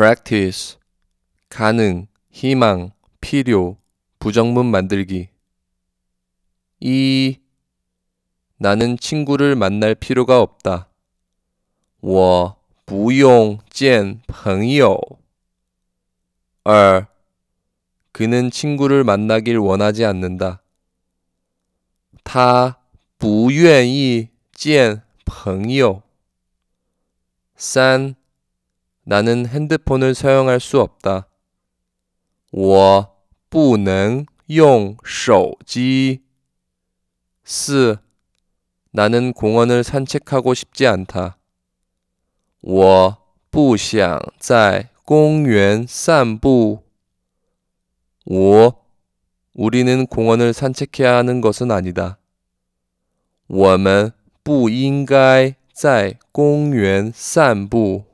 practice 가능, 희망, 필요, 부정문 만들기. 이 나는 친구를 만날 필요가 없다. 我不用见朋友.2 그는 친구를 만나길 원하지 않는다. 他不愿意见朋友.3 나는 핸드폰을 사용할 수 없다. 我不能用手机.4. 나는 공원을 산책하고 싶지 않다. 我不想在公园散步.5. 우리는 공원을 산책해야 하는 것은 아니다. 我们不应该在公园散步。